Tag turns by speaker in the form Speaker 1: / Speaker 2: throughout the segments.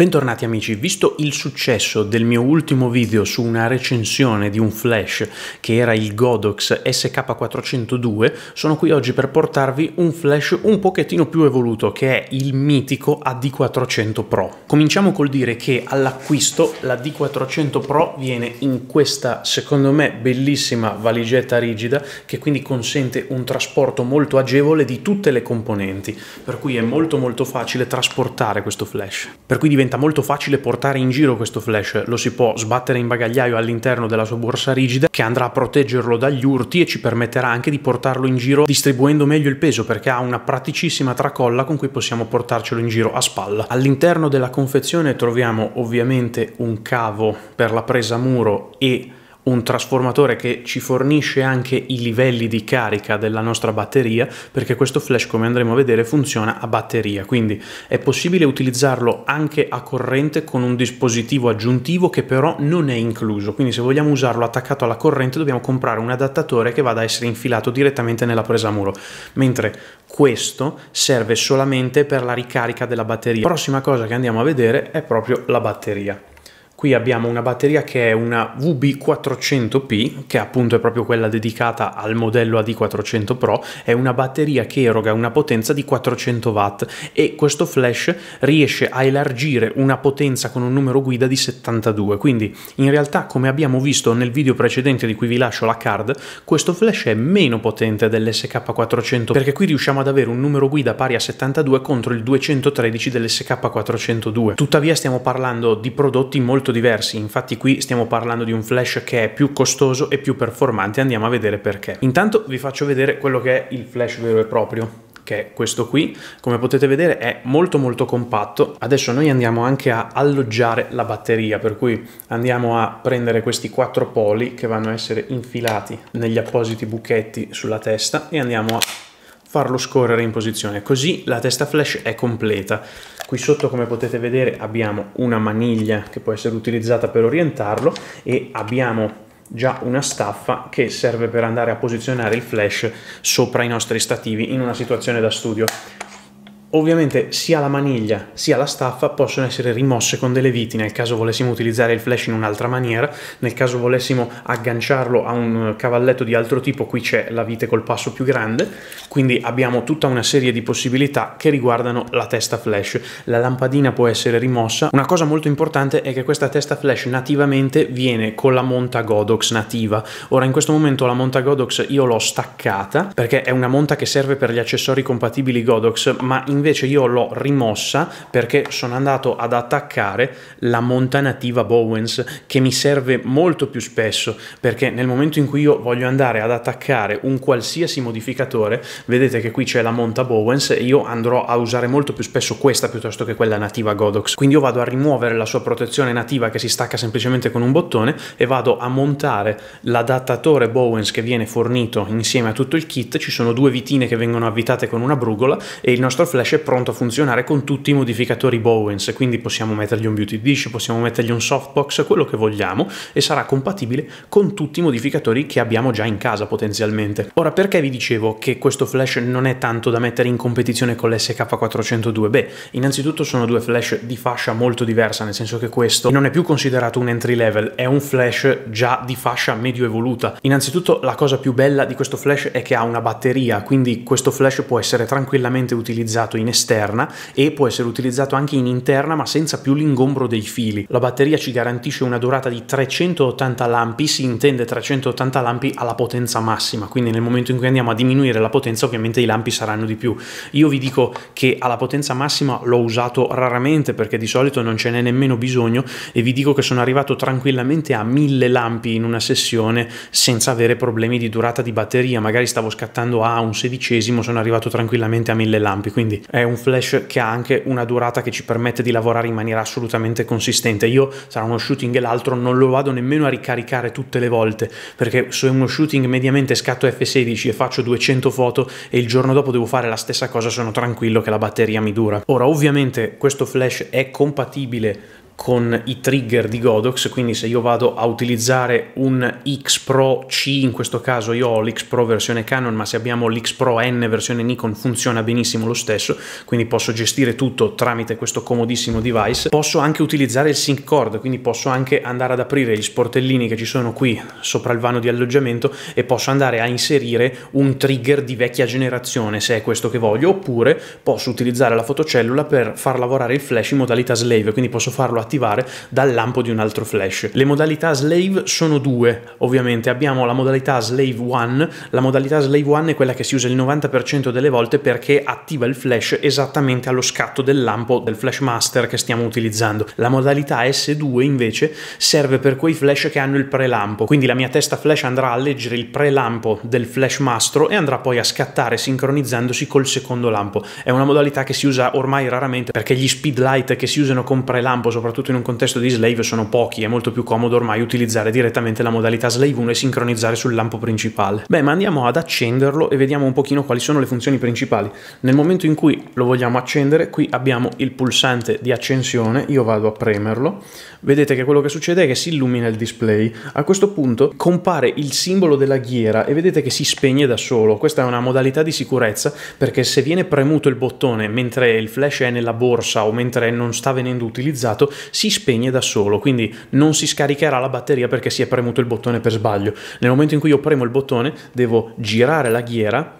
Speaker 1: Bentornati amici, visto il successo del mio ultimo video su una recensione di un flash che era il Godox SK402, sono qui oggi per portarvi un flash un pochettino più evoluto che è il mitico AD400 Pro. Cominciamo col dire che all'acquisto la D400 Pro viene in questa secondo me bellissima valigetta rigida che quindi consente un trasporto molto agevole di tutte le componenti, per cui è molto molto facile trasportare questo flash. Per cui diventa diventa molto facile portare in giro questo flash, lo si può sbattere in bagagliaio all'interno della sua borsa rigida che andrà a proteggerlo dagli urti e ci permetterà anche di portarlo in giro distribuendo meglio il peso perché ha una praticissima tracolla con cui possiamo portarcelo in giro a spalla. All'interno della confezione troviamo ovviamente un cavo per la presa muro e un trasformatore che ci fornisce anche i livelli di carica della nostra batteria, perché questo flash, come andremo a vedere, funziona a batteria, quindi è possibile utilizzarlo anche a corrente con un dispositivo aggiuntivo che però non è incluso, quindi se vogliamo usarlo attaccato alla corrente dobbiamo comprare un adattatore che vada a essere infilato direttamente nella presa muro, mentre questo serve solamente per la ricarica della batteria. prossima cosa che andiamo a vedere è proprio la batteria. Qui abbiamo una batteria che è una VB400P, che appunto è proprio quella dedicata al modello AD400 Pro, è una batteria che eroga una potenza di 400 watt e questo flash riesce a elargire una potenza con un numero guida di 72, quindi in realtà come abbiamo visto nel video precedente di cui vi lascio la card, questo flash è meno potente dell'SK400 perché qui riusciamo ad avere un numero guida pari a 72 contro il 213 dell'SK402. Tuttavia stiamo parlando di prodotti molto molto diversi, infatti qui stiamo parlando di un flash che è più costoso e più performante, andiamo a vedere perché. Intanto vi faccio vedere quello che è il flash vero e proprio che è questo qui come potete vedere è molto molto compatto adesso noi andiamo anche a alloggiare la batteria per cui andiamo a prendere questi quattro poli che vanno a essere infilati negli appositi buchetti sulla testa e andiamo a farlo scorrere in posizione, così la testa flash è completa. Qui sotto come potete vedere abbiamo una maniglia che può essere utilizzata per orientarlo e abbiamo già una staffa che serve per andare a posizionare il flash sopra i nostri stativi in una situazione da studio. Ovviamente sia la maniglia sia la staffa possono essere rimosse con delle viti nel caso volessimo utilizzare il flash in un'altra maniera, nel caso volessimo agganciarlo a un cavalletto di altro tipo qui c'è la vite col passo più grande, quindi abbiamo tutta una serie di possibilità che riguardano la testa flash. La lampadina può essere rimossa, una cosa molto importante è che questa testa flash nativamente viene con la monta Godox nativa, ora in questo momento la monta Godox io l'ho staccata perché è una monta che serve per gli accessori compatibili Godox ma in invece io l'ho rimossa perché sono andato ad attaccare la monta nativa Bowens che mi serve molto più spesso perché nel momento in cui io voglio andare ad attaccare un qualsiasi modificatore vedete che qui c'è la monta Bowens e io andrò a usare molto più spesso questa piuttosto che quella nativa Godox quindi io vado a rimuovere la sua protezione nativa che si stacca semplicemente con un bottone e vado a montare l'adattatore Bowens che viene fornito insieme a tutto il kit ci sono due vitine che vengono avvitate con una brugola e il nostro flash Flash pronto a funzionare con tutti i modificatori Bowens, quindi possiamo mettergli un beauty dish, possiamo mettergli un softbox, quello che vogliamo e sarà compatibile con tutti i modificatori che abbiamo già in casa potenzialmente. Ora perché vi dicevo che questo Flash non è tanto da mettere in competizione con l'SK402? Beh, innanzitutto sono due Flash di fascia molto diversa, nel senso che questo non è più considerato un entry level, è un Flash già di fascia medio evoluta. Innanzitutto la cosa più bella di questo Flash è che ha una batteria, quindi questo Flash può essere tranquillamente utilizzato in esterna e può essere utilizzato anche in interna ma senza più l'ingombro dei fili. La batteria ci garantisce una durata di 380 lampi, si intende 380 lampi alla potenza massima, quindi nel momento in cui andiamo a diminuire la potenza ovviamente i lampi saranno di più. Io vi dico che alla potenza massima l'ho usato raramente perché di solito non ce n'è nemmeno bisogno e vi dico che sono arrivato tranquillamente a 1000 lampi in una sessione senza avere problemi di durata di batteria, magari stavo scattando a un sedicesimo, sono arrivato tranquillamente a 1000 lampi, quindi è un flash che ha anche una durata che ci permette di lavorare in maniera assolutamente consistente. Io sarà uno shooting e l'altro non lo vado nemmeno a ricaricare tutte le volte, perché se uno shooting mediamente scatto F16 e faccio 200 foto e il giorno dopo devo fare la stessa cosa, sono tranquillo che la batteria mi dura. Ora, ovviamente questo flash è compatibile con i trigger di Godox, quindi se io vado a utilizzare un X Pro C, in questo caso io ho l'X Pro versione Canon, ma se abbiamo l'X Pro N versione Nikon funziona benissimo lo stesso, quindi posso gestire tutto tramite questo comodissimo device. Posso anche utilizzare il sync cord, quindi posso anche andare ad aprire gli sportellini che ci sono qui sopra il vano di alloggiamento e posso andare a inserire un trigger di vecchia generazione, se è questo che voglio, oppure posso utilizzare la fotocellula per far lavorare il flash in modalità slave, quindi posso farlo a attivare dal lampo di un altro flash. Le modalità slave sono due, ovviamente abbiamo la modalità slave 1, la modalità slave 1 è quella che si usa il 90% delle volte perché attiva il flash esattamente allo scatto del lampo del flash master che stiamo utilizzando. La modalità S2 invece serve per quei flash che hanno il prelampo, quindi la mia testa flash andrà a leggere il prelampo del flash mastro e andrà poi a scattare sincronizzandosi col secondo lampo. È una modalità che si usa ormai raramente perché gli speed light che si usano con prelampo soprattutto soprattutto in un contesto di slave, sono pochi, è molto più comodo ormai utilizzare direttamente la modalità slave 1 e sincronizzare sul lampo principale. Beh, ma andiamo ad accenderlo e vediamo un pochino quali sono le funzioni principali. Nel momento in cui lo vogliamo accendere, qui abbiamo il pulsante di accensione, io vado a premerlo, vedete che quello che succede è che si illumina il display. A questo punto compare il simbolo della ghiera e vedete che si spegne da solo. Questa è una modalità di sicurezza perché se viene premuto il bottone mentre il flash è nella borsa o mentre non sta venendo utilizzato, si spegne da solo, quindi non si scaricherà la batteria perché si è premuto il bottone per sbaglio. Nel momento in cui io premo il bottone devo girare la ghiera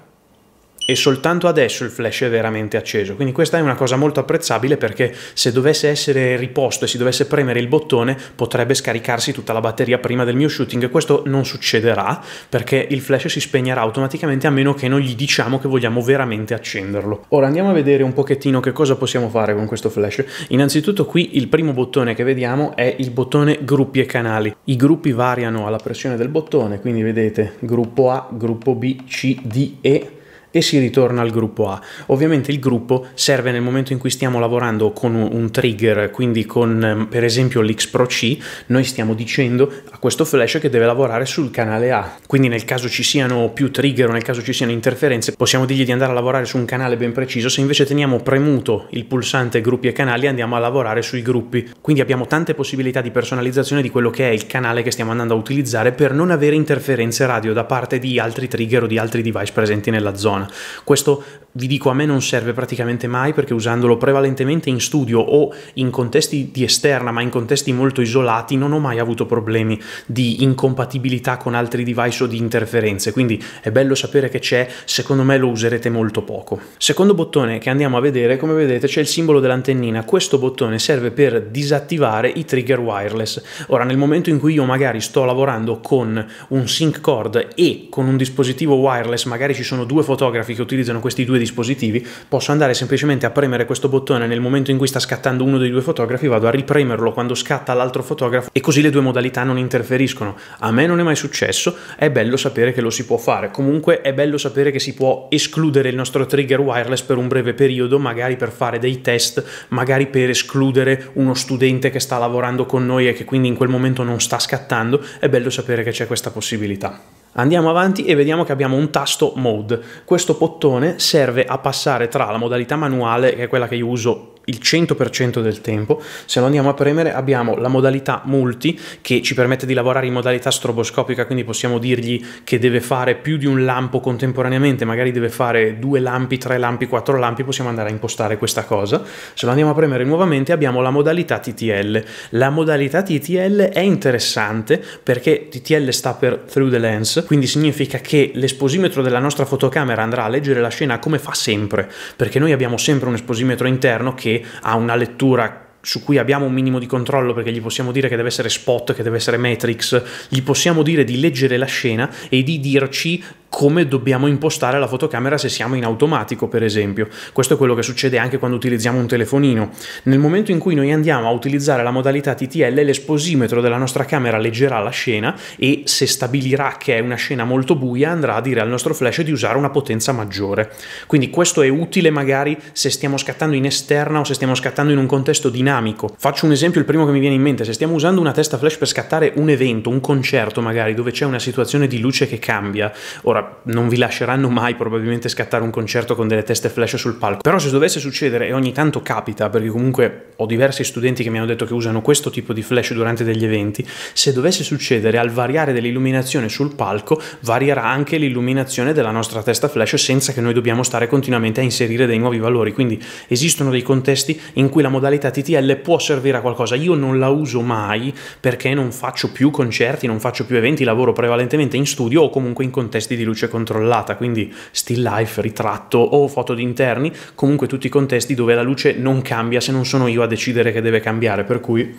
Speaker 1: e soltanto adesso il flash è veramente acceso. Quindi questa è una cosa molto apprezzabile perché se dovesse essere riposto e si dovesse premere il bottone potrebbe scaricarsi tutta la batteria prima del mio shooting. Questo non succederà perché il flash si spegnerà automaticamente a meno che non gli diciamo che vogliamo veramente accenderlo. Ora andiamo a vedere un pochettino che cosa possiamo fare con questo flash. Innanzitutto qui il primo bottone che vediamo è il bottone gruppi e canali. I gruppi variano alla pressione del bottone, quindi vedete gruppo A, gruppo B, C, D, E e si ritorna al gruppo A. Ovviamente il gruppo serve nel momento in cui stiamo lavorando con un trigger, quindi con ehm, per esempio l'X Pro c noi stiamo dicendo a questo flash che deve lavorare sul canale A. Quindi nel caso ci siano più trigger o nel caso ci siano interferenze, possiamo dirgli di andare a lavorare su un canale ben preciso. Se invece teniamo premuto il pulsante gruppi e canali, andiamo a lavorare sui gruppi. Quindi abbiamo tante possibilità di personalizzazione di quello che è il canale che stiamo andando a utilizzare per non avere interferenze radio da parte di altri trigger o di altri device presenti nella zona persona. Questo vi dico a me non serve praticamente mai perché usandolo prevalentemente in studio o in contesti di esterna ma in contesti molto isolati non ho mai avuto problemi di incompatibilità con altri device o di interferenze quindi è bello sapere che c'è secondo me lo userete molto poco secondo bottone che andiamo a vedere come vedete c'è il simbolo dell'antennina questo bottone serve per disattivare i trigger wireless ora nel momento in cui io magari sto lavorando con un sync cord e con un dispositivo wireless magari ci sono due fotografie fotografi che utilizzano questi due dispositivi, posso andare semplicemente a premere questo bottone nel momento in cui sta scattando uno dei due fotografi, vado a ripremerlo quando scatta l'altro fotografo e così le due modalità non interferiscono. A me non è mai successo, è bello sapere che lo si può fare. Comunque è bello sapere che si può escludere il nostro trigger wireless per un breve periodo, magari per fare dei test, magari per escludere uno studente che sta lavorando con noi e che quindi in quel momento non sta scattando. È bello sapere che c'è questa possibilità. Andiamo avanti e vediamo che abbiamo un tasto mode. Questo bottone serve a passare tra la modalità manuale, che è quella che io uso il 100% del tempo. Se lo andiamo a premere abbiamo la modalità multi che ci permette di lavorare in modalità stroboscopica, quindi possiamo dirgli che deve fare più di un lampo contemporaneamente, magari deve fare due lampi, tre lampi, quattro lampi, possiamo andare a impostare questa cosa. Se lo andiamo a premere nuovamente abbiamo la modalità TTL. La modalità TTL è interessante perché TTL sta per through the lens, quindi significa che l'esposimetro della nostra fotocamera andrà a leggere la scena come fa sempre, perché noi abbiamo sempre un esposimetro interno che ha una lettura su cui abbiamo un minimo di controllo perché gli possiamo dire che deve essere spot, che deve essere matrix, gli possiamo dire di leggere la scena e di dirci come dobbiamo impostare la fotocamera se siamo in automatico, per esempio. Questo è quello che succede anche quando utilizziamo un telefonino. Nel momento in cui noi andiamo a utilizzare la modalità TTL, l'esposimetro della nostra camera leggerà la scena e se stabilirà che è una scena molto buia andrà a dire al nostro flash di usare una potenza maggiore. Quindi questo è utile magari se stiamo scattando in esterna o se stiamo scattando in un contesto dinamico. Faccio un esempio, il primo che mi viene in mente, se stiamo usando una testa flash per scattare un evento, un concerto magari, dove c'è una situazione di luce che cambia, ora allora non vi lasceranno mai probabilmente scattare un concerto con delle teste flash sul palco. Però se dovesse succedere, e ogni tanto capita, perché comunque ho diversi studenti che mi hanno detto che usano questo tipo di flash durante degli eventi, se dovesse succedere al variare dell'illuminazione sul palco, varierà anche l'illuminazione della nostra testa flash senza che noi dobbiamo stare continuamente a inserire dei nuovi valori. Quindi esistono dei contesti in cui la modalità TTL può servire a qualcosa. Io non la uso mai perché non faccio più concerti, non faccio più eventi, lavoro prevalentemente in studio o comunque in contesti di illuminazione luce controllata, quindi still life, ritratto o foto di interni, comunque tutti i contesti dove la luce non cambia se non sono io a decidere che deve cambiare, per cui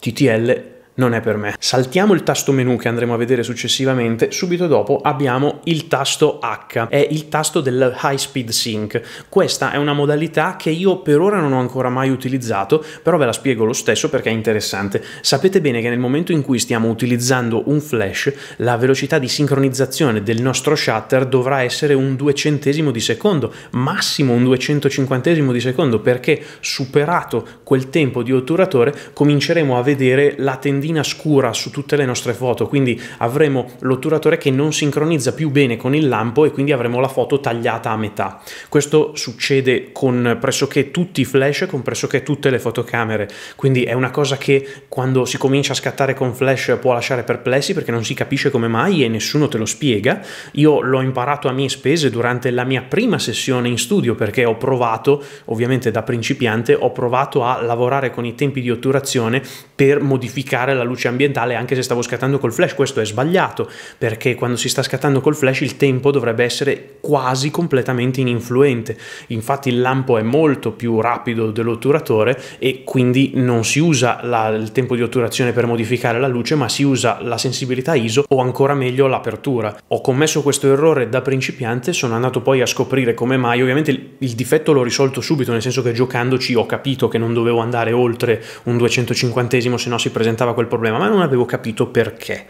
Speaker 1: TTL non è per me. Saltiamo il tasto menu che andremo a vedere successivamente, subito dopo abbiamo il tasto H, è il tasto del High Speed Sync. Questa è una modalità che io per ora non ho ancora mai utilizzato, però ve la spiego lo stesso perché è interessante. Sapete bene che nel momento in cui stiamo utilizzando un flash, la velocità di sincronizzazione del nostro shutter dovrà essere un duecentesimo di secondo, massimo un duecentocinquantesimo di secondo, perché superato quel tempo di otturatore cominceremo a vedere la tendenza lentina scura su tutte le nostre foto, quindi avremo l'otturatore che non sincronizza più bene con il lampo e quindi avremo la foto tagliata a metà. Questo succede con pressoché tutti i flash, con pressoché tutte le fotocamere, quindi è una cosa che quando si comincia a scattare con flash può lasciare perplessi perché non si capisce come mai e nessuno te lo spiega. Io l'ho imparato a mie spese durante la mia prima sessione in studio perché ho provato, ovviamente da principiante, ho provato a lavorare con i tempi di otturazione per modificare sfruttare la luce ambientale anche se stavo scattando col flash, questo è sbagliato perché quando si sta scattando col flash il tempo dovrebbe essere quasi completamente ininfluente, infatti il lampo è molto più rapido dell'otturatore e quindi non si usa la, il tempo di otturazione per modificare la luce ma si usa la sensibilità ISO o ancora meglio l'apertura. Ho commesso questo errore da principiante, sono andato poi a scoprire come mai, ovviamente il, il difetto l'ho risolto subito nel senso che giocandoci ho capito che non dovevo andare oltre un 250 se no si presentava quella quel problema, ma non avevo capito perché.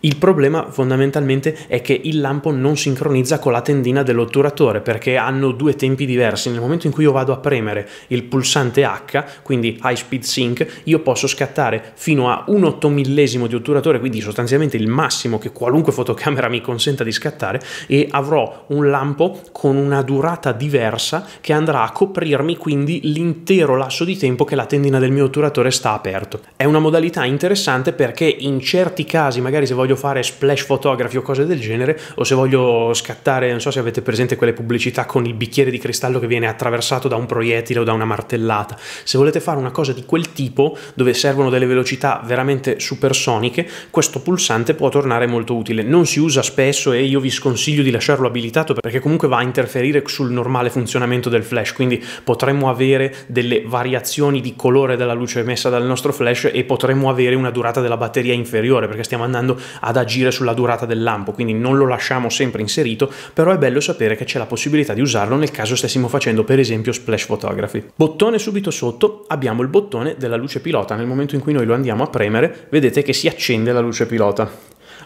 Speaker 1: Il problema fondamentalmente è che il lampo non sincronizza con la tendina dell'otturatore perché hanno due tempi diversi. Nel momento in cui io vado a premere il pulsante H, quindi High Speed Sync, io posso scattare fino a un ottomillesimo di otturatore, quindi sostanzialmente il massimo che qualunque fotocamera mi consenta di scattare e avrò un lampo con una durata diversa che andrà a coprirmi quindi l'intero lasso di tempo che la tendina del mio otturatore sta aperto. È una modalità interessante perché in certi casi, magari se voglio voglio fare splash photography o cose del genere, o se voglio scattare, non so se avete presente quelle pubblicità con il bicchiere di cristallo che viene attraversato da un proiettile o da una martellata. Se volete fare una cosa di quel tipo, dove servono delle velocità veramente supersoniche, questo pulsante può tornare molto utile. Non si usa spesso e io vi sconsiglio di lasciarlo abilitato perché comunque va a interferire sul normale funzionamento del flash, quindi potremmo avere delle variazioni di colore della luce emessa dal nostro flash e potremmo avere una durata della batteria inferiore perché stiamo andando ad agire sulla durata del lampo, quindi non lo lasciamo sempre inserito, però è bello sapere che c'è la possibilità di usarlo nel caso stessimo facendo per esempio splash photography. Bottone subito sotto abbiamo il bottone della luce pilota, nel momento in cui noi lo andiamo a premere vedete che si accende la luce pilota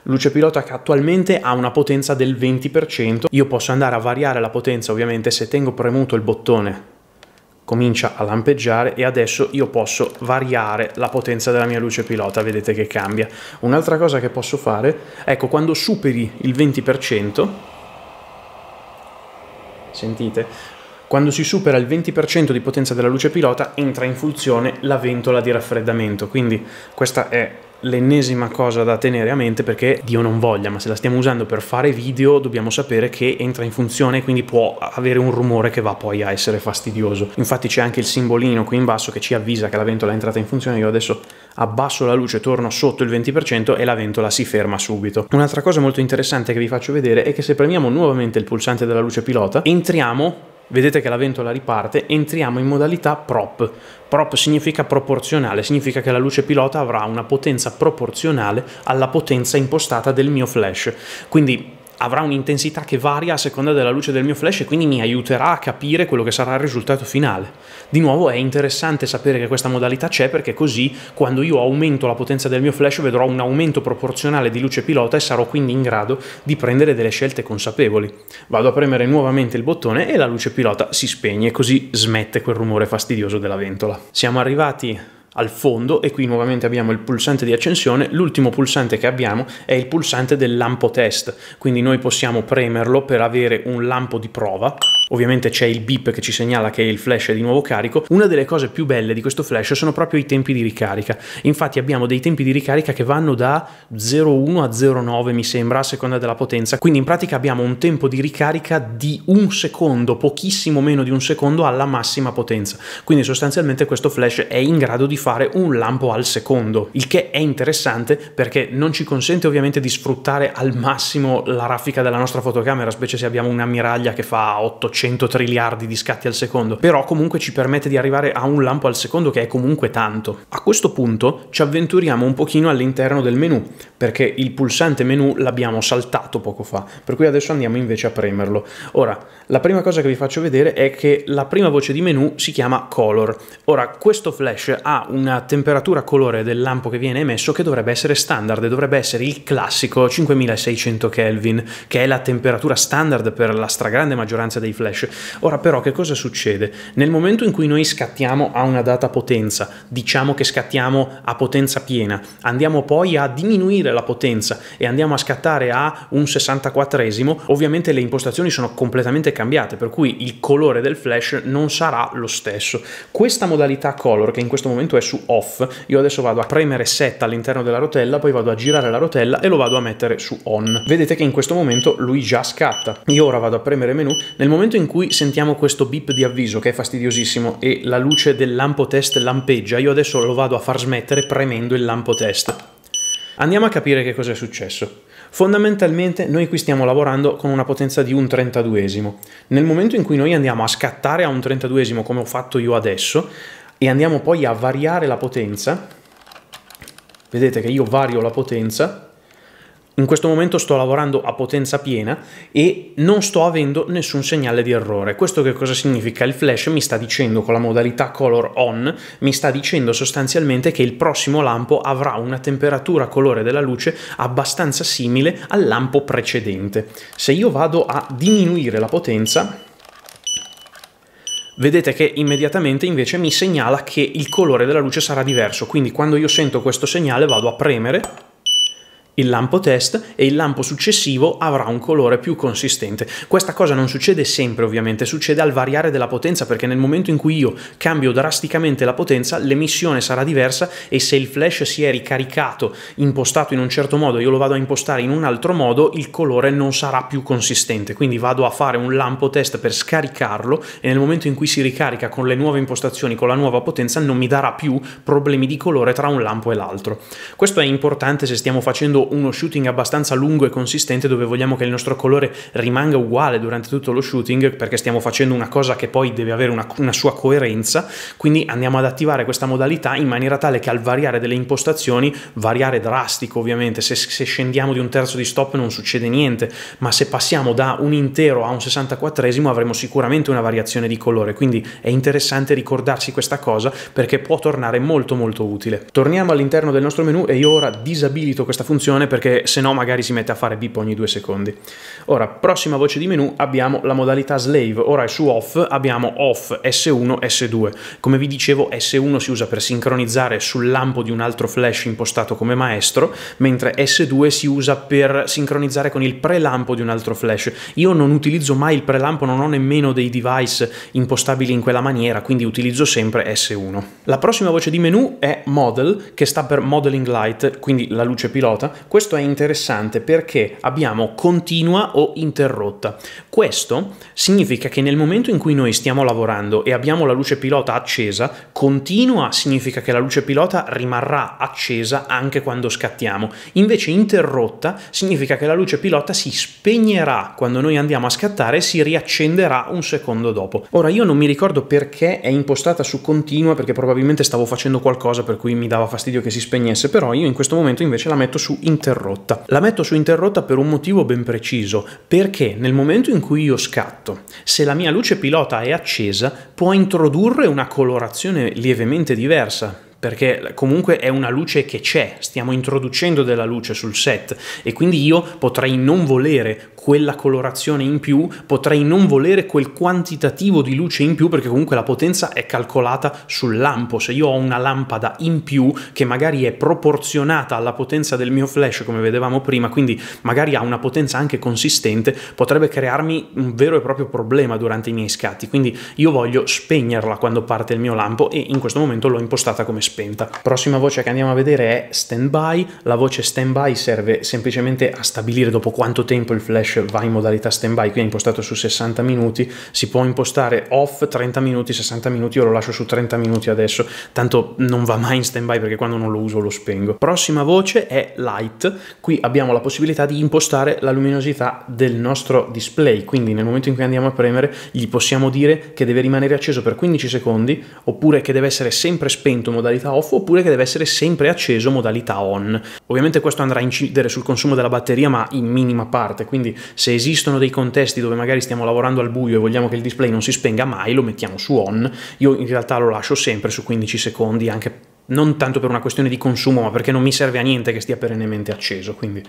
Speaker 1: luce pilota che attualmente ha una potenza del 20%, io posso andare a variare la potenza ovviamente se tengo premuto il bottone comincia a lampeggiare e adesso io posso variare la potenza della mia luce pilota, vedete che cambia. Un'altra cosa che posso fare, ecco quando superi il 20%, sentite, quando si supera il 20% di potenza della luce pilota entra in funzione la ventola di raffreddamento, quindi questa è l'ennesima cosa da tenere a mente perché Dio non voglia, ma se la stiamo usando per fare video dobbiamo sapere che entra in funzione e quindi può avere un rumore che va poi a essere fastidioso. Infatti c'è anche il simbolino qui in basso che ci avvisa che la ventola è entrata in funzione, io adesso abbasso la luce, torno sotto il 20% e la ventola si ferma subito. Un'altra cosa molto interessante che vi faccio vedere è che se premiamo nuovamente il pulsante della luce pilota, entriamo vedete che la ventola riparte, entriamo in modalità prop. Prop significa proporzionale, significa che la luce pilota avrà una potenza proporzionale alla potenza impostata del mio flash. Quindi avrà un'intensità che varia a seconda della luce del mio flash e quindi mi aiuterà a capire quello che sarà il risultato finale. Di nuovo è interessante sapere che questa modalità c'è perché così quando io aumento la potenza del mio flash vedrò un aumento proporzionale di luce pilota e sarò quindi in grado di prendere delle scelte consapevoli. Vado a premere nuovamente il bottone e la luce pilota si spegne così smette quel rumore fastidioso della ventola. Siamo arrivati al fondo e qui nuovamente abbiamo il pulsante di accensione, l'ultimo pulsante che abbiamo è il pulsante del lampo test, quindi noi possiamo premerlo per avere un lampo di prova Ovviamente c'è il beep che ci segnala che il flash è di nuovo carico. Una delle cose più belle di questo flash sono proprio i tempi di ricarica. Infatti abbiamo dei tempi di ricarica che vanno da 0,1 a 0,9 mi sembra, a seconda della potenza. Quindi in pratica abbiamo un tempo di ricarica di un secondo, pochissimo meno di un secondo alla massima potenza. Quindi sostanzialmente questo flash è in grado di fare un lampo al secondo, il che è interessante perché non ci consente ovviamente di sfruttare al massimo la raffica della nostra fotocamera, specie se abbiamo un'ammiraglia che fa 800 100 triliardi di scatti al secondo, però comunque ci permette di arrivare a un lampo al secondo che è comunque tanto. A questo punto ci avventuriamo un pochino all'interno del menu, perché il pulsante menu l'abbiamo saltato poco fa, per cui adesso andiamo invece a premerlo. Ora, la prima cosa che vi faccio vedere è che la prima voce di menu si chiama color. Ora, questo flash ha una temperatura colore del lampo che viene emesso che dovrebbe essere standard, dovrebbe essere il classico 5600 Kelvin, che è la temperatura standard per la stragrande maggioranza dei flash flash. Ora però che cosa succede? Nel momento in cui noi scattiamo a una data potenza, diciamo che scattiamo a potenza piena, andiamo poi a diminuire la potenza e andiamo a scattare a un 64esimo, ovviamente le impostazioni sono completamente cambiate, per cui il colore del flash non sarà lo stesso. Questa modalità color che in questo momento è su off, io adesso vado a premere set all'interno della rotella, poi vado a girare la rotella e lo vado a mettere su on. Vedete che in questo momento lui già scatta. Io ora vado a premere menu, nel momento in in cui sentiamo questo beep di avviso che è fastidiosissimo e la luce del lampo test lampeggia, io adesso lo vado a far smettere premendo il lampo test. Andiamo a capire che cosa è successo. Fondamentalmente noi qui stiamo lavorando con una potenza di un 32esimo. Nel momento in cui noi andiamo a scattare a un 32esimo come ho fatto io adesso e andiamo poi a variare la potenza, vedete che io vario la potenza, in questo momento sto lavorando a potenza piena e non sto avendo nessun segnale di errore. Questo che cosa significa? Il flash mi sta dicendo con la modalità color on, mi sta dicendo sostanzialmente che il prossimo lampo avrà una temperatura colore della luce abbastanza simile al lampo precedente. Se io vado a diminuire la potenza, vedete che immediatamente invece mi segnala che il colore della luce sarà diverso, quindi quando io sento questo segnale vado a premere il lampo test e il lampo successivo avrà un colore più consistente. Questa cosa non succede sempre ovviamente, succede al variare della potenza perché nel momento in cui io cambio drasticamente la potenza l'emissione sarà diversa e se il flash si è ricaricato, impostato in un certo modo, io lo vado a impostare in un altro modo, il colore non sarà più consistente. Quindi vado a fare un lampo test per scaricarlo e nel momento in cui si ricarica con le nuove impostazioni, con la nuova potenza, non mi darà più problemi di colore tra un lampo e l'altro. Questo è importante se stiamo facendo facendo uno shooting abbastanza lungo e consistente dove vogliamo che il nostro colore rimanga uguale durante tutto lo shooting perché stiamo facendo una cosa che poi deve avere una, una sua coerenza, quindi andiamo ad attivare questa modalità in maniera tale che al variare delle impostazioni, variare drastico ovviamente, se, se scendiamo di un terzo di stop non succede niente, ma se passiamo da un intero a un 64esimo avremo sicuramente una variazione di colore, quindi è interessante ricordarsi questa cosa perché può tornare molto molto utile. Torniamo all'interno del nostro menu e io ora disabilito questa funzione funzione perché se no magari si mette a fare beep ogni due secondi. Ora, prossima voce di menu abbiamo la modalità slave, ora è su off abbiamo off S1, S2. Come vi dicevo S1 si usa per sincronizzare sul lampo di un altro flash impostato come maestro, mentre S2 si usa per sincronizzare con il prelampo di un altro flash. Io non utilizzo mai il prelampo, non ho nemmeno dei device impostabili in quella maniera, quindi utilizzo sempre S1. La prossima voce di menu è model, che sta per modeling light, quindi la luce pilota, questo è interessante perché abbiamo continua o interrotta. Questo significa che nel momento in cui noi stiamo lavorando e abbiamo la luce pilota accesa, continua significa che la luce pilota rimarrà accesa anche quando scattiamo. Invece interrotta significa che la luce pilota si spegnerà quando noi andiamo a scattare e si riaccenderà un secondo dopo. Ora io non mi ricordo perché è impostata su continua perché probabilmente stavo facendo qualcosa per cui mi dava fastidio che si spegnesse, però io in questo momento invece la metto su interrotta interrotta. La metto su interrotta per un motivo ben preciso, perché nel momento in cui io scatto, se la mia luce pilota è accesa, può introdurre una colorazione lievemente diversa perché comunque è una luce che c'è, stiamo introducendo della luce sul set e quindi io potrei non volere quella colorazione in più, potrei non volere quel quantitativo di luce in più perché comunque la potenza è calcolata sul lampo, se io ho una lampada in più che magari è proporzionata alla potenza del mio flash come vedevamo prima, quindi magari ha una potenza anche consistente, potrebbe crearmi un vero e proprio problema durante i miei scatti, quindi io voglio spegnerla quando parte il mio lampo e in questo momento l'ho impostata come spegnerla spenta. Prossima voce che andiamo a vedere è standby. La voce standby serve semplicemente a stabilire dopo quanto tempo il flash va in modalità standby, qui è impostato su 60 minuti, si può impostare off 30 minuti, 60 minuti, io lo lascio su 30 minuti adesso, tanto non va mai in standby perché quando non lo uso lo spengo. Prossima voce è light, qui abbiamo la possibilità di impostare la luminosità del nostro display, quindi nel momento in cui andiamo a premere gli possiamo dire che deve rimanere acceso per 15 secondi oppure che deve essere sempre spento in modalità modalità off oppure che deve essere sempre acceso modalità on. Ovviamente questo andrà a incidere sul consumo della batteria ma in minima parte, quindi se esistono dei contesti dove magari stiamo lavorando al buio e vogliamo che il display non si spenga mai, lo mettiamo su on. Io in realtà lo lascio sempre su 15 secondi anche non tanto per una questione di consumo, ma perché non mi serve a niente che stia perennemente acceso, quindi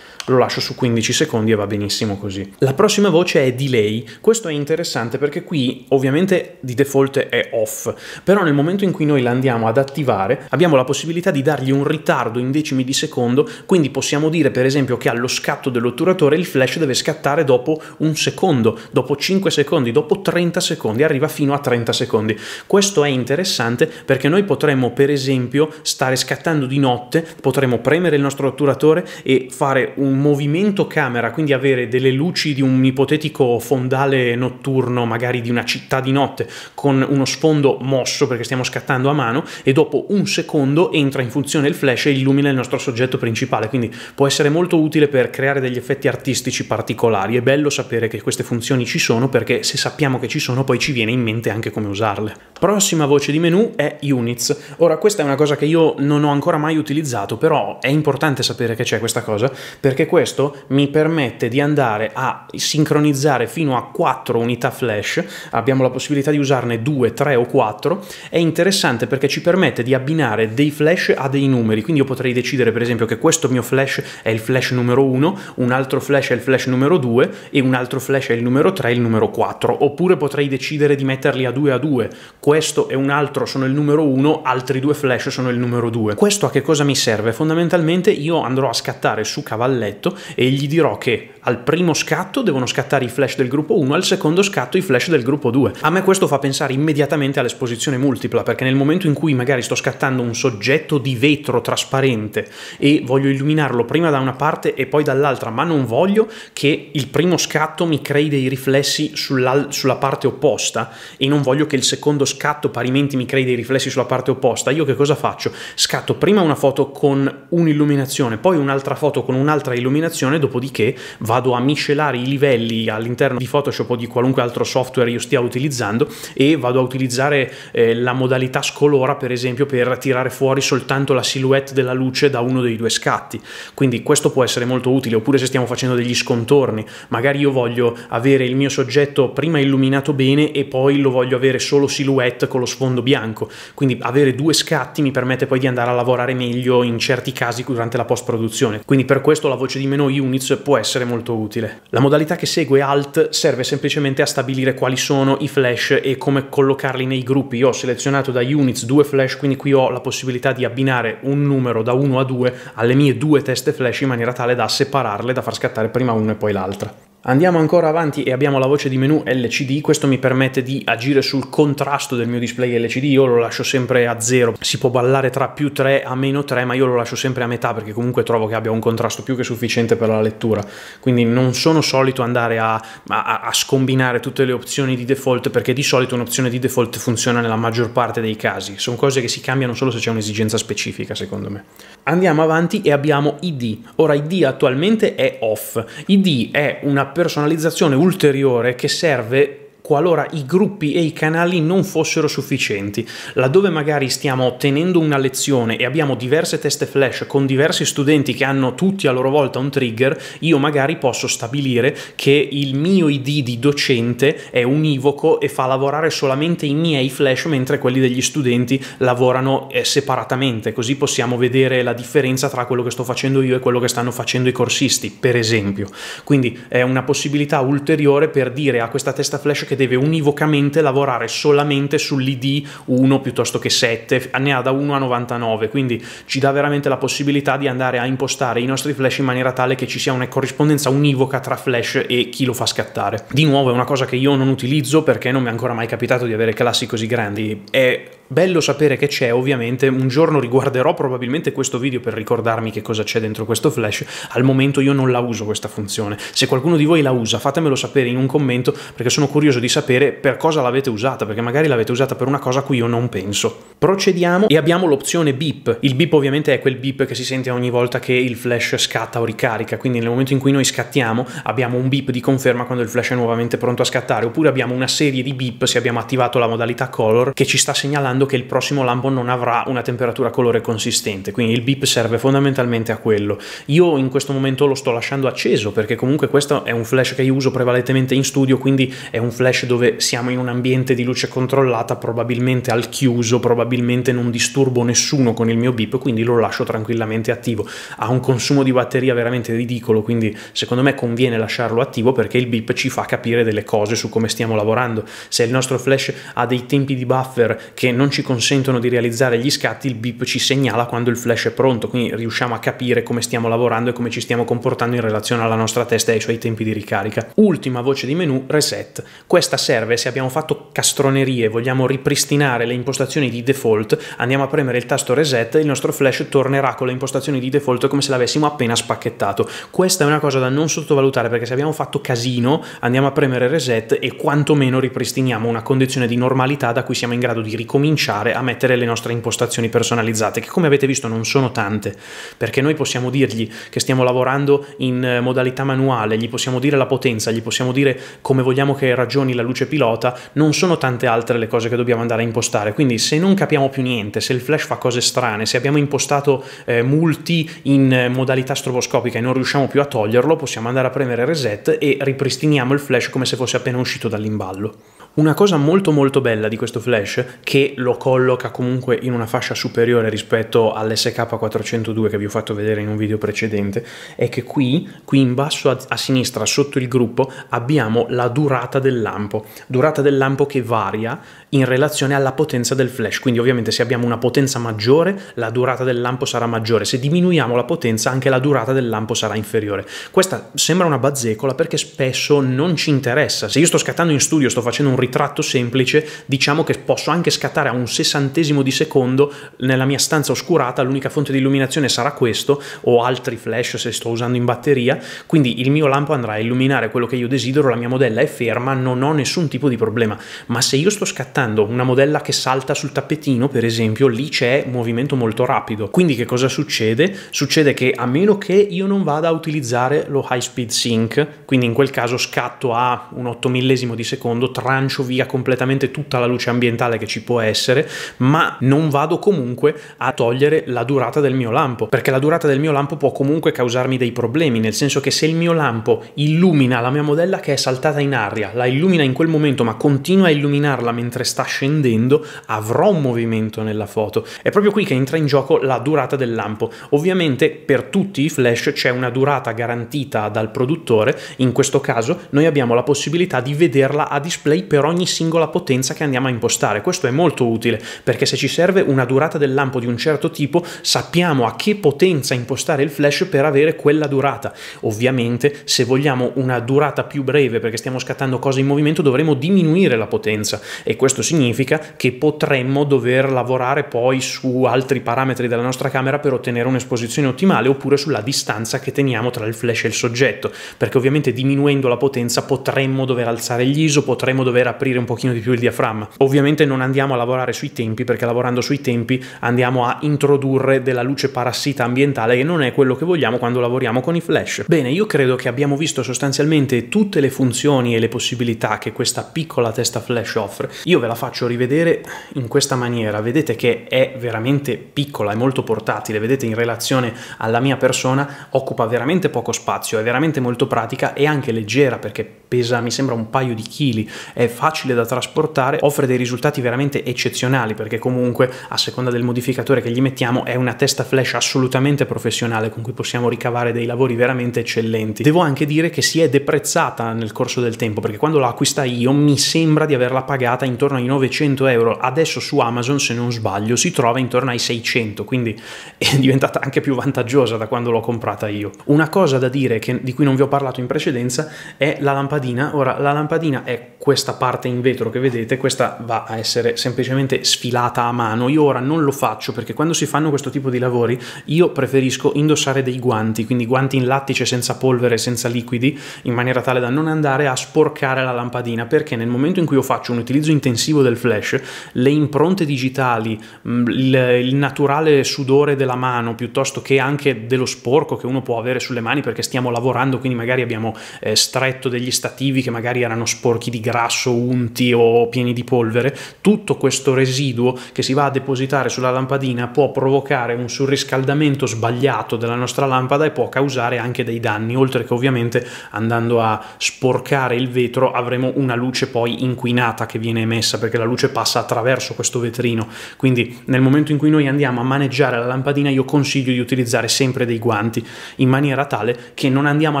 Speaker 1: lo lascio su 15 secondi e va benissimo così. La prossima voce è delay, questo è interessante perché qui ovviamente di default è off, però nel momento in cui noi la andiamo ad attivare abbiamo la possibilità di dargli un ritardo in decimi di secondo, quindi possiamo dire per esempio che allo scatto dell'otturatore il flash deve scattare dopo un secondo, dopo 5 secondi, dopo 30 secondi, arriva fino a 30 secondi. Questo è interessante perché noi potremmo per esempio stare scattando di notte, potremmo premere il nostro otturatore e fare un un movimento camera, quindi avere delle luci di un ipotetico fondale notturno, magari di una città di notte, con uno sfondo mosso perché stiamo scattando a mano, e dopo un secondo entra in funzione il flash e illumina il nostro soggetto principale. Quindi può essere molto utile per creare degli effetti artistici particolari. È bello sapere che queste funzioni ci sono perché se sappiamo che ci sono poi ci viene in mente anche come usarle. Prossima voce di menu è Units. Ora questa è una cosa che io non ho ancora mai utilizzato, però è importante sapere che c'è questa cosa perché perché questo mi permette di andare a sincronizzare fino a 4 unità flash, abbiamo la possibilità di usarne 2, 3 o 4, è interessante perché ci permette di abbinare dei flash a dei numeri, quindi io potrei decidere per esempio che questo mio flash è il flash numero 1, un altro flash è il flash numero 2 e un altro flash è il numero 3 e il numero 4, oppure potrei decidere di metterli a 2 a 2, questo e un altro sono il numero 1, altri due flash sono il numero 2. Questo a che cosa mi serve? Fondamentalmente io andrò a scattare su cavalletto letto e gli dirò che al primo scatto devono scattare i flash del gruppo 1, al secondo scatto i flash del gruppo 2. A me questo fa pensare immediatamente all'esposizione multipla, perché nel momento in cui magari sto scattando un soggetto di vetro trasparente e voglio illuminarlo prima da una parte e poi dall'altra, ma non voglio che il primo scatto mi crei dei riflessi sulla, parte opposta e non voglio che il secondo scatto parimenti mi crei dei riflessi sulla parte opposta, io che cosa faccio? Scatto prima una foto con un'illuminazione, poi un'altra foto con un'altra illuminazione, dopodiché vado vado a miscelare i livelli all'interno di Photoshop o di qualunque altro software io stia utilizzando e vado a utilizzare eh, la modalità scolora per esempio per tirare fuori soltanto la silhouette della luce da uno dei due scatti. Quindi questo può essere molto utile, oppure se stiamo facendo degli scontorni, magari io voglio avere il mio soggetto prima illuminato bene e poi lo voglio avere solo silhouette con lo sfondo bianco. Quindi avere due scatti mi permette poi di andare a lavorare meglio in certi casi durante la post produzione. Quindi per questo la voce di meno Units può essere molto molto utile. La modalità che segue Alt serve semplicemente a stabilire quali sono i flash e come collocarli nei gruppi. Io ho selezionato da units due flash, quindi qui ho la possibilità di abbinare un numero da 1 a 2 alle mie due teste flash in maniera tale da separarle, da far scattare prima una e poi l'altra. Andiamo ancora avanti e abbiamo la voce di menu LCD, questo mi permette di agire sul contrasto del mio display LCD, io lo lascio sempre a 0, si può ballare tra più 3 a meno 3 ma io lo lascio sempre a metà perché comunque trovo che abbia un contrasto più che sufficiente per la lettura, quindi non sono solito andare a, a, a scombinare tutte le opzioni di default perché di solito un'opzione di default funziona nella maggior parte dei casi, sono cose che si cambiano solo se c'è un'esigenza specifica secondo me. Andiamo avanti e abbiamo ID. Ora ID attualmente è off. ID è una personalizzazione ulteriore che serve qualora i gruppi e i canali non fossero sufficienti. Laddove magari stiamo tenendo una lezione e abbiamo diverse teste flash con diversi studenti che hanno tutti a loro volta un trigger, io magari posso stabilire che il mio ID di docente è univoco e fa lavorare solamente i miei flash mentre quelli degli studenti lavorano eh, separatamente, così possiamo vedere la differenza tra quello che sto facendo io e quello che stanno facendo i corsisti, per esempio. Quindi è una possibilità ulteriore per dire a questa testa flash che deve univocamente lavorare solamente sull'ID 1 piuttosto che 7, ne ha da 1 a 99, quindi ci dà veramente la possibilità di andare a impostare i nostri flash in maniera tale che ci sia una corrispondenza univoca tra flash e chi lo fa scattare. Di nuovo è una cosa che io non utilizzo perché non mi è ancora mai capitato di avere classi così grandi, è Bello sapere che c'è, ovviamente un giorno riguarderò probabilmente questo video per ricordarmi che cosa c'è dentro questo flash, al momento io non la uso questa funzione, se qualcuno di voi la usa fatemelo sapere in un commento perché sono curioso di sapere per cosa l'avete usata, perché magari l'avete usata per una cosa a cui io non penso. Procediamo e abbiamo l'opzione beep, il beep ovviamente è quel beep che si sente ogni volta che il flash scatta o ricarica, quindi nel momento in cui noi scattiamo abbiamo un beep di conferma quando il flash è nuovamente pronto a scattare, oppure abbiamo una serie di beep se abbiamo attivato la modalità color che ci sta segnalando indicando che il prossimo lampo non avrà una temperatura colore consistente, quindi il beep serve fondamentalmente a quello. Io in questo momento lo sto lasciando acceso perché comunque questo è un flash che io uso prevalentemente in studio, quindi è un flash dove siamo in un ambiente di luce controllata, probabilmente al chiuso, probabilmente non disturbo nessuno con il mio beep, quindi lo lascio tranquillamente attivo. Ha un consumo di batteria veramente ridicolo, quindi secondo me conviene lasciarlo attivo perché il beep ci fa capire delle cose su come stiamo lavorando. Se il nostro flash ha dei tempi di buffer che non non ci consentono di realizzare gli scatti, il bip ci segnala quando il flash è pronto, quindi riusciamo a capire come stiamo lavorando e come ci stiamo comportando in relazione alla nostra testa e ai suoi tempi di ricarica. Ultima voce di menu, reset. Questa serve se abbiamo fatto castronerie, vogliamo ripristinare le impostazioni di default, andiamo a premere il tasto reset e il nostro flash tornerà con le impostazioni di default come se l'avessimo appena spacchettato. Questa è una cosa da non sottovalutare perché se abbiamo fatto casino andiamo a premere reset e quantomeno ripristiniamo una condizione di normalità da cui siamo in grado di ricominciare cominciare a mettere le nostre impostazioni personalizzate, che come avete visto non sono tante, perché noi possiamo dirgli che stiamo lavorando in eh, modalità manuale, gli possiamo dire la potenza, gli possiamo dire come vogliamo che ragioni la luce pilota, non sono tante altre le cose che dobbiamo andare a impostare, quindi se non capiamo più niente, se il flash fa cose strane, se abbiamo impostato eh, multi in eh, modalità stroboscopica e non riusciamo più a toglierlo, possiamo andare a premere reset e ripristiniamo il flash come se fosse appena uscito dall'imballo. Una cosa molto molto bella di questo flash, che lo colloca comunque in una fascia superiore rispetto all'SK402 che vi ho fatto vedere in un video precedente, è che qui, qui in basso a, a sinistra, sotto il gruppo, abbiamo la durata del lampo. Durata del lampo che varia in relazione alla potenza del flash. Quindi ovviamente se abbiamo una potenza maggiore, la durata del lampo sarà maggiore. Se diminuiamo la potenza, anche la durata del lampo sarà inferiore. Questa sembra una bazzecola perché spesso non ci interessa. Se io sto scattando in studio, sto facendo un ritratto semplice, diciamo che posso anche scattare a un sessantesimo di secondo nella mia stanza oscurata, l'unica fonte di illuminazione sarà questo o altri flash se sto usando in batteria, quindi il mio lampo andrà a illuminare quello che io desidero, la mia modella è ferma, non ho nessun tipo di problema. Ma se io sto scattando portando una modella che salta sul tappetino, per esempio, lì c'è un movimento molto rapido. Quindi che cosa succede? Succede che a meno che io non vada a utilizzare lo high speed sync, quindi in quel caso scatto a un 8 millesimo di secondo, trancio via completamente tutta la luce ambientale che ci può essere, ma non vado comunque a togliere la durata del mio lampo, perché la durata del mio lampo può comunque causarmi dei problemi, nel senso che se il mio lampo illumina la mia modella che è saltata in aria, la illumina in quel momento ma continua a illuminarla mentre sta scendendo avrò un movimento nella foto. È proprio qui che entra in gioco la durata del lampo. Ovviamente per tutti i flash c'è una durata garantita dal produttore, in questo caso noi abbiamo la possibilità di vederla a display per ogni singola potenza che andiamo a impostare. Questo è molto utile perché se ci serve una durata del lampo di un certo tipo sappiamo a che potenza impostare il flash per avere quella durata. Ovviamente se vogliamo una durata più breve perché stiamo scattando cose in movimento dovremo diminuire la potenza e questo questo significa che potremmo dover lavorare poi su altri parametri della nostra camera per ottenere un'esposizione ottimale oppure sulla distanza che teniamo tra il flash e il soggetto, perché ovviamente diminuendo la potenza potremmo dover alzare gli ISO, potremmo dover aprire un pochino di più il diaframma. Ovviamente non andiamo a lavorare sui tempi perché lavorando sui tempi andiamo a introdurre della luce parassita ambientale che non è quello che vogliamo quando lavoriamo con i flash. Bene, io credo che abbiamo visto sostanzialmente tutte le funzioni e le possibilità che questa piccola testa flash offre. Io ve la la faccio rivedere in questa maniera, vedete che è veramente piccola, è molto portatile, vedete in relazione alla mia persona occupa veramente poco spazio, è veramente molto pratica e anche leggera perché pesa mi sembra un paio di chili, è facile da trasportare, offre dei risultati veramente eccezionali perché comunque a seconda del modificatore che gli mettiamo è una testa flash assolutamente professionale con cui possiamo ricavare dei lavori veramente eccellenti. Devo anche dire che si è deprezzata nel corso del tempo perché quando l'ho acquistata io mi sembra di averla pagata intorno ai ai 900 euro, adesso su Amazon se non sbaglio si trova intorno ai 600, quindi è diventata anche più vantaggiosa da quando l'ho comprata io. Una cosa da dire che, di cui non vi ho parlato in precedenza è la lampadina, ora la lampadina è questa parte in vetro che vedete, questa va a essere semplicemente sfilata a mano, io ora non lo faccio perché quando si fanno questo tipo di lavori io preferisco indossare dei guanti, quindi guanti in lattice senza polvere, senza liquidi, in maniera tale da non andare a sporcare la lampadina, perché nel momento in cui io faccio un utilizzo intensivo complessivo del flash, le impronte digitali, mm, il naturale sudore della mano piuttosto che anche dello sporco che uno può avere sulle mani perché stiamo lavorando, quindi magari abbiamo eh, stretto degli stativi che magari erano sporchi di grasso, unti o pieni di polvere, tutto questo residuo che si va a depositare sulla lampadina può provocare un surriscaldamento sbagliato della nostra lampada e può causare anche dei danni, oltre che ovviamente andando a sporcare il vetro avremo una luce poi inquinata che viene emessa riflessa perché la luce passa attraverso questo vetrino, quindi nel momento in cui noi andiamo a maneggiare la lampadina io consiglio di utilizzare sempre dei guanti in maniera tale che non andiamo a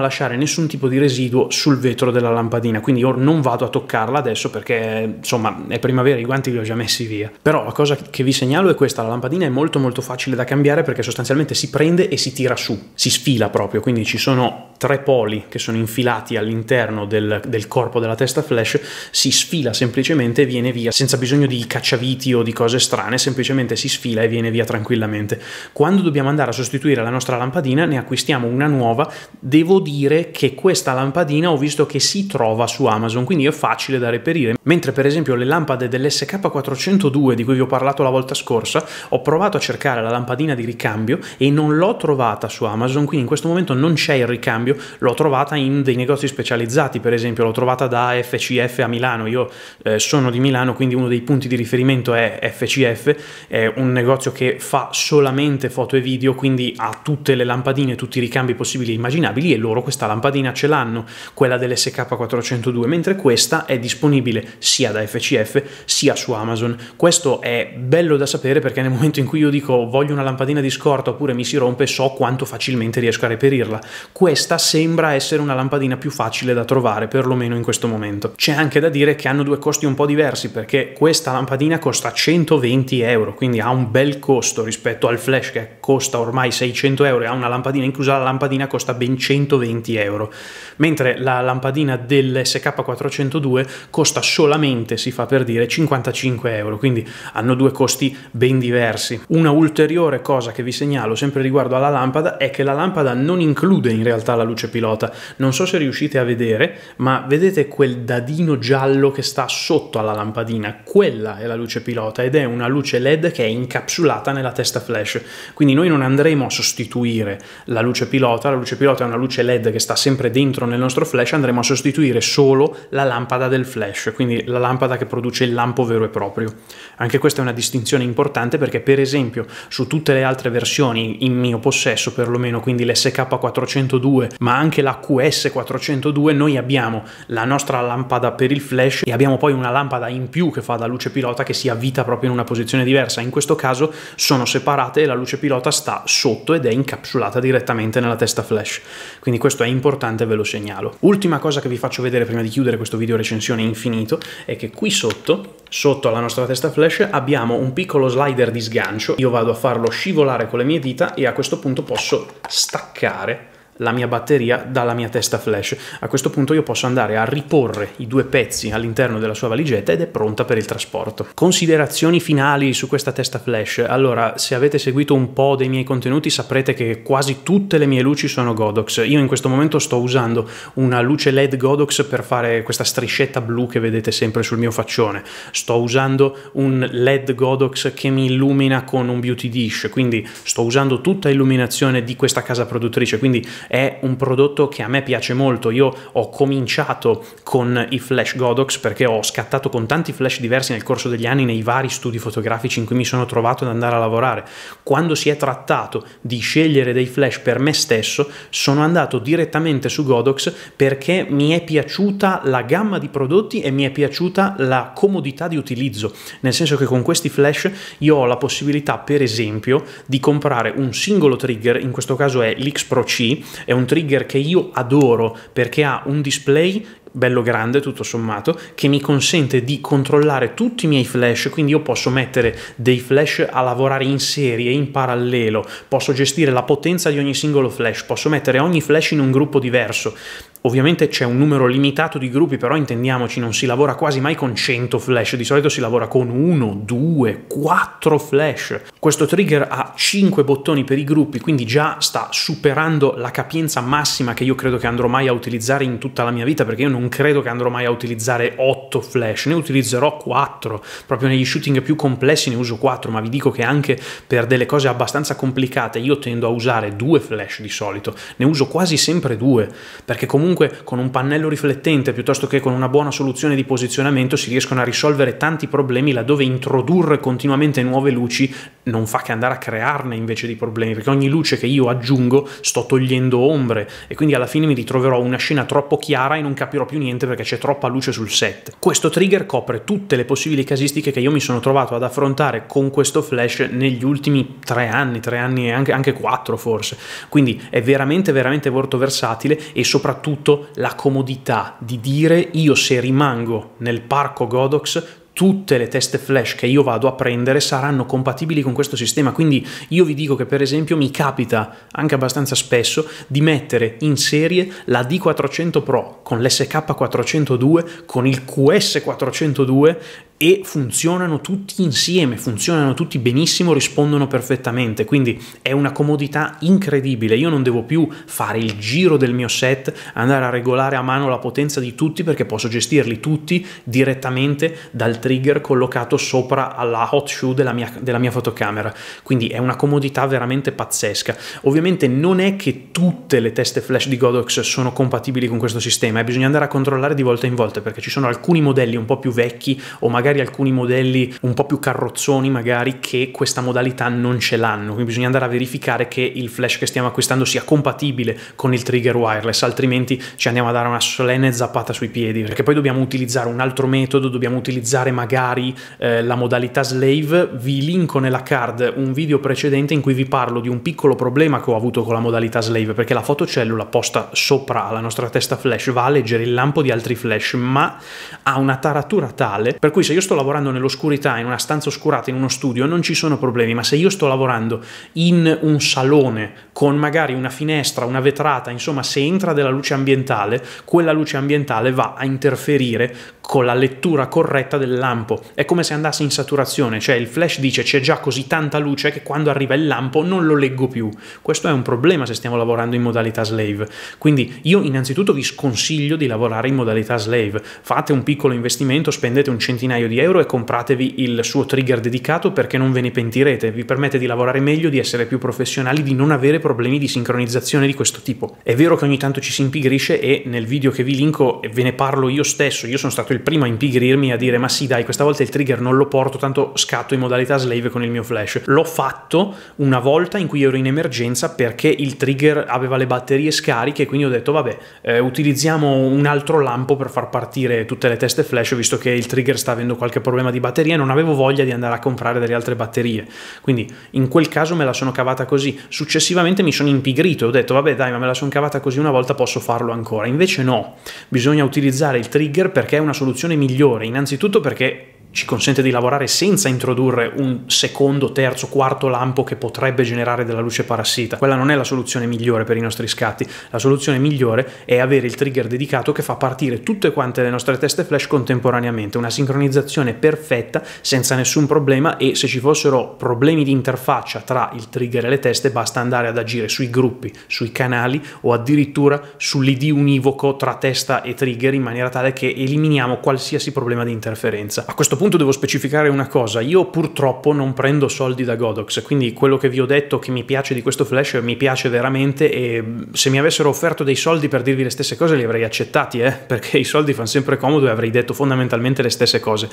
Speaker 1: lasciare nessun tipo di residuo sul vetro della lampadina, quindi io non vado a toccarla adesso perché insomma è primavera, i guanti li ho già messi via. Però la cosa che vi segnalo è questa, la lampadina è molto molto facile da cambiare perché sostanzialmente si prende e si tira su, si sfila proprio, quindi ci sono tre poli che sono infilati all'interno del, del, corpo della testa Flash, si sfila semplicemente e viene via, senza bisogno di cacciaviti o di cose strane, semplicemente si sfila e viene via tranquillamente. Quando dobbiamo andare a sostituire la nostra lampadina ne acquistiamo una nuova, devo dire che questa lampadina ho visto che si trova su Amazon, quindi è facile da reperire, mentre per esempio le lampade dell'SK402 di cui vi ho parlato la volta scorsa, ho provato a cercare la lampadina di ricambio e non l'ho trovata su Amazon, quindi in questo momento non c'è il ricambio cambio, l'ho trovata in dei negozi specializzati, per esempio l'ho trovata da FCF a Milano, io eh, sono di Milano, quindi uno dei punti di riferimento è FCF, è un negozio che fa solamente foto e video, quindi ha tutte le lampadine, tutti i ricambi possibili e immaginabili e loro questa lampadina ce l'hanno, quella dell'SK402, mentre questa è disponibile sia da FCF sia su Amazon. Questo è bello da sapere perché nel momento in cui io dico voglio una lampadina di scorta oppure mi si rompe so quanto facilmente riesco a reperirla. Questa sembra essere una lampadina più facile da trovare, perlomeno in questo momento. C'è anche da dire che hanno due costi un po' diversi, perché questa lampadina costa 120 euro, quindi ha un bel costo rispetto al flash che costa ormai 600 euro e ha una lampadina inclusa, la lampadina costa ben 120 euro, mentre la lampadina dell'SK402 costa solamente, si fa per dire, 55 euro, quindi hanno due costi ben diversi. Una ulteriore cosa che vi segnalo sempre riguardo alla lampada è che la lampada non include in realtà la luce luce pilota. Non so se riuscite a vedere, ma vedete quel dadino giallo che sta sotto alla lampadina? Quella è la luce pilota ed è una luce LED che è incapsulata nella testa flash. Quindi noi non andremo a sostituire la luce pilota, la luce pilota è una luce LED che sta sempre dentro nel nostro flash, andremo a sostituire solo la lampada del flash, quindi la lampada che produce il lampo vero e proprio. Anche questa è una distinzione importante perché per esempio su tutte le altre versioni in mio possesso perlomeno, quindi l'SK402 ma anche la QS402 noi abbiamo la nostra lampada per il flash e abbiamo poi una lampada in più che fa da luce pilota che si avvita proprio in una posizione diversa. In questo caso sono separate e la luce pilota sta sotto ed è incapsulata direttamente nella testa flash. Quindi questo è importante, ve lo segnalo. Ultima cosa che vi faccio vedere prima di chiudere questo video recensione infinito è che qui sotto, sotto alla nostra testa flash, abbiamo un piccolo slider di sgancio. Io vado a farlo scivolare con le mie dita e a questo punto posso staccare la mia batteria dalla mia testa flash. A questo punto io posso andare a riporre i due pezzi all'interno della sua valigetta ed è pronta per il trasporto. Considerazioni finali su questa testa flash. Allora, se avete seguito un po' dei miei contenuti saprete che quasi tutte le mie luci sono Godox. Io in questo momento sto usando una luce LED Godox per fare questa striscetta blu che vedete sempre sul mio faccione. Sto usando un LED Godox che mi illumina con un beauty dish, quindi sto usando tutta illuminazione di questa casa produttrice, quindi è un prodotto che a me piace molto. Io ho cominciato con i flash Godox perché ho scattato con tanti flash diversi nel corso degli anni nei vari studi fotografici in cui mi sono trovato ad andare a lavorare. Quando si è trattato di scegliere dei flash per me stesso, sono andato direttamente su Godox perché mi è piaciuta la gamma di prodotti e mi è piaciuta la comodità di utilizzo, nel senso che con questi flash io ho la possibilità, per esempio, di comprare un singolo trigger, in questo caso è l'X Pro C, è un trigger che io adoro perché ha un display bello grande tutto sommato che mi consente di controllare tutti i miei flash quindi io posso mettere dei flash a lavorare in serie in parallelo posso gestire la potenza di ogni singolo flash posso mettere ogni flash in un gruppo diverso Ovviamente c'è un numero limitato di gruppi, però intendiamoci, non si lavora quasi mai con 100 flash, di solito si lavora con 1, 2, 4 flash. Questo trigger ha 5 bottoni per i gruppi, quindi già sta superando la capienza massima che io credo che andrò mai a utilizzare in tutta la mia vita, perché io non credo che andrò mai a utilizzare 8 flash, ne utilizzerò 4. Proprio negli shooting più complessi ne uso 4, ma vi dico che anche per delle cose abbastanza complicate io tendo a usare 2 flash di solito, ne uso quasi sempre 2, perché comunque comunque con un pannello riflettente piuttosto che con una buona soluzione di posizionamento si riescono a risolvere tanti problemi laddove introdurre continuamente nuove luci non fa che andare a crearne invece di problemi, perché ogni luce che io aggiungo sto togliendo ombre e quindi alla fine mi ritroverò una scena troppo chiara e non capirò più niente perché c'è troppa luce sul set. Questo trigger copre tutte le possibili casistiche che io mi sono trovato ad affrontare con questo flash negli ultimi tre anni, tre anni e anche, anche quattro forse, quindi è veramente veramente molto versatile e soprattutto soprattutto la comodità di dire io se rimango nel parco Godox tutte le teste flash che io vado a prendere saranno compatibili con questo sistema. Quindi io vi dico che per esempio mi capita anche abbastanza spesso di mettere in serie la D400 Pro con l'SK402, con il QS402 e funzionano tutti insieme, funzionano tutti benissimo, rispondono perfettamente, quindi è una comodità incredibile, io non devo più fare il giro del mio set, andare a regolare a mano la potenza di tutti perché posso gestirli tutti direttamente dal trigger collocato sopra alla hot shoe della mia, della mia fotocamera, quindi è una comodità veramente pazzesca. Ovviamente non è che tutte le teste flash di Godox sono compatibili con questo sistema e eh. bisogna andare a controllare di volta in volta perché ci sono alcuni modelli un po' più vecchi o magari magari alcuni modelli un po' più carrozzoni magari che questa modalità non ce l'hanno, quindi bisogna andare a verificare che il flash che stiamo acquistando sia compatibile con il trigger wireless, altrimenti ci andiamo a dare una solenne zappata sui piedi, perché poi dobbiamo utilizzare un altro metodo, dobbiamo utilizzare magari eh, la modalità slave, vi linko nella card un video precedente in cui vi parlo di un piccolo problema che ho avuto con la modalità slave, perché la fotocellula posta sopra la nostra testa flash va a leggere il lampo di altri flash, ma ha una taratura tale per cui se io io sto lavorando nell'oscurità, in una stanza oscurata, in uno studio, non ci sono problemi, ma se io sto lavorando in un salone con magari una finestra, una vetrata, insomma, se entra della luce ambientale, quella luce ambientale va a interferire con la lettura corretta del lampo. È come se andasse in saturazione, cioè il flash dice c'è già così tanta luce che quando arriva il lampo non lo leggo più. Questo è un problema se stiamo lavorando in modalità slave. Quindi io innanzitutto vi sconsiglio di lavorare in modalità slave. Fate un piccolo investimento, spendete un centinaio di di euro e compratevi il suo trigger dedicato perché non ve ne pentirete, vi permette di lavorare meglio, di essere più professionali, di non avere problemi di sincronizzazione di questo tipo. È vero che ogni tanto ci si impigrisce e nel video che vi linko ve ne parlo io stesso, io sono stato il primo a impigrirmi a dire ma sì dai questa volta il trigger non lo porto, tanto scatto in modalità slave con il mio flash. L'ho fatto una volta in cui ero in emergenza perché il trigger aveva le batterie scariche quindi ho detto vabbè eh, utilizziamo un altro lampo per far partire tutte le teste flash visto che il trigger sta avendo qualche problema di batteria e non avevo voglia di andare a comprare delle altre batterie. Quindi in quel caso me la sono cavata così. Successivamente mi sono impigrito, e ho detto vabbè dai ma me la sono cavata così una volta posso farlo ancora. Invece no, bisogna utilizzare il trigger perché è una soluzione migliore, innanzitutto perché ci consente di lavorare senza introdurre un secondo, terzo, quarto lampo che potrebbe generare della luce parassita. Quella non è la soluzione migliore per i nostri scatti, la soluzione migliore è avere il trigger dedicato che fa partire tutte quante le nostre teste flash contemporaneamente, una sincronizzazione perfetta senza nessun problema e se ci fossero problemi di interfaccia tra il trigger e le teste basta andare ad agire sui gruppi, sui canali o addirittura sull'ID univoco tra testa e trigger in maniera tale che eliminiamo qualsiasi problema di interferenza. A questo punto devo specificare una cosa, io purtroppo non prendo soldi da Godox, quindi quello che vi ho detto che mi piace di questo flash mi piace veramente e se mi avessero offerto dei soldi per dirvi le stesse cose li avrei accettati, eh? perché i soldi fanno sempre comodo e avrei detto fondamentalmente le stesse cose.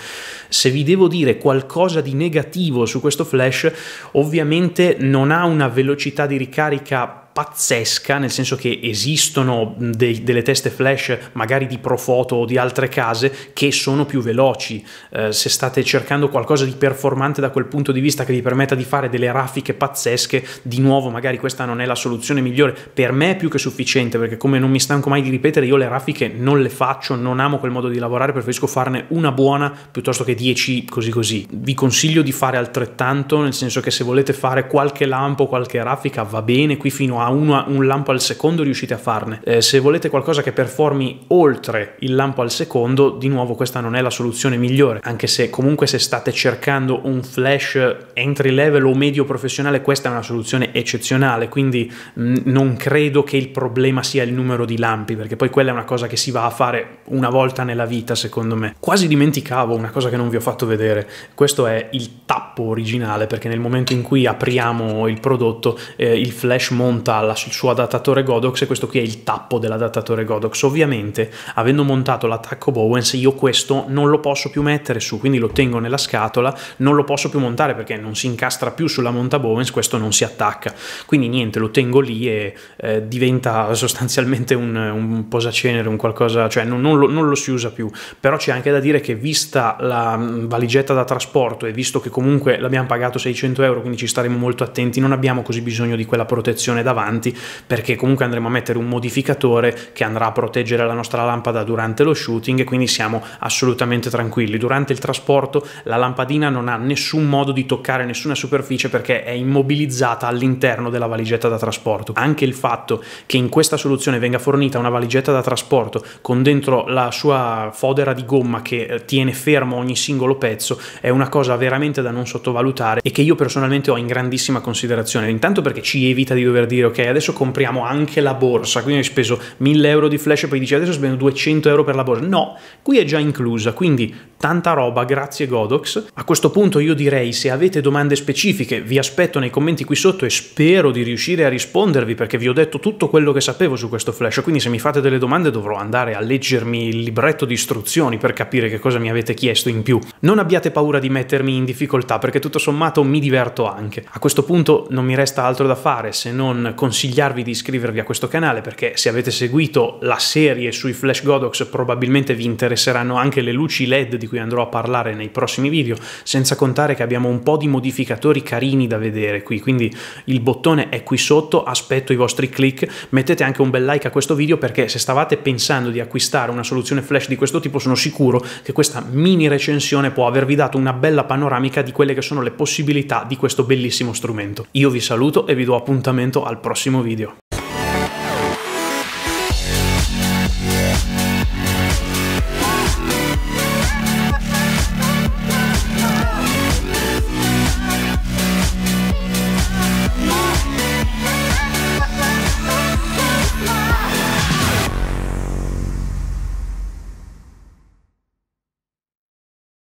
Speaker 1: Se vi devo dire qualcosa di negativo su questo flash, ovviamente non ha una velocità di ricarica pazzesca, nel senso che esistono dei, delle teste flash magari di Profoto o di altre case che sono più veloci. Eh, se state cercando qualcosa di performante da quel punto di vista che vi permetta di fare delle raffiche pazzesche, di nuovo magari questa non è la soluzione migliore. Per me è più che sufficiente perché come non mi stanco mai di ripetere, io le raffiche non le faccio, non amo quel modo di lavorare, preferisco farne una buona piuttosto che 10 così così. Vi consiglio di fare altrettanto, nel senso che se volete fare qualche lampo, qualche raffica va bene, qui fino a a un lampo al secondo riuscite a farne. Eh, se volete qualcosa che performi oltre il lampo al secondo, di nuovo questa non è la soluzione migliore, anche se comunque se state cercando un flash entry level o medio professionale, questa è una soluzione eccezionale, quindi mh, mm, non credo che il problema sia il numero di lampi, perché poi quella è una cosa che si va a fare una volta nella vita, secondo me. Quasi dimenticavo una cosa che non vi ho fatto vedere, questo è il tappo originale, perché nel momento in cui apriamo il prodotto, eh, il flash monta installa sul suo adattatore Godox e questo qui è il tappo dell'adattatore Godox. Ovviamente, avendo montato l'attacco Bowens, io questo non lo posso più mettere su, quindi lo tengo nella scatola, non lo posso più montare perché non si incastra più sulla monta Bowens, questo non si attacca. Quindi niente, lo tengo lì e eh, diventa sostanzialmente un, un, posacenere, un qualcosa, cioè non, non, lo, non lo si usa più. Però c'è anche da dire che vista la mm, valigetta da trasporto e visto che comunque l'abbiamo pagato 600 euro, quindi ci staremo molto attenti, non abbiamo così bisogno di quella protezione davanti avanti perché comunque andremo a mettere un modificatore che andrà a proteggere la nostra lampada durante lo shooting e quindi siamo assolutamente tranquilli. Durante il trasporto la lampadina non ha nessun modo di toccare nessuna superficie perché è immobilizzata all'interno della valigetta da trasporto. Anche il fatto che in questa soluzione venga fornita una valigetta da trasporto con dentro la sua fodera di gomma che eh, tiene fermo ogni singolo pezzo è una cosa veramente da non sottovalutare e che io personalmente ho in grandissima considerazione, intanto perché ci evita di dover dire ok, adesso compriamo anche la borsa, quindi hai speso 1000 euro di flash e poi dici adesso spendo 200 euro per la borsa. No, qui è già inclusa, quindi tanta roba, grazie Godox. A questo punto io direi se avete domande specifiche vi aspetto nei commenti qui sotto e spero di riuscire a rispondervi perché vi ho detto tutto quello che sapevo su questo flash, quindi se mi fate delle domande dovrò andare a leggermi il libretto di istruzioni per capire che cosa mi avete chiesto in più. Non abbiate paura di mettermi in difficoltà perché tutto sommato mi diverto anche. A questo punto non mi resta altro da fare se non consigliarvi di iscrivervi a questo canale perché se avete seguito la serie sui Flash Godox probabilmente vi interesseranno anche le luci LED di cui andrò a parlare nei prossimi video, senza contare che abbiamo un po' di modificatori carini da vedere qui, quindi il bottone è qui sotto, aspetto i vostri click, mettete anche un bel like a questo video perché se stavate pensando di acquistare una soluzione flash di questo tipo sono sicuro che questa mini recensione può avervi dato una bella panoramica di quelle che sono le possibilità di questo bellissimo strumento. Io vi saluto e vi do appuntamento al prossimo video prossimo video.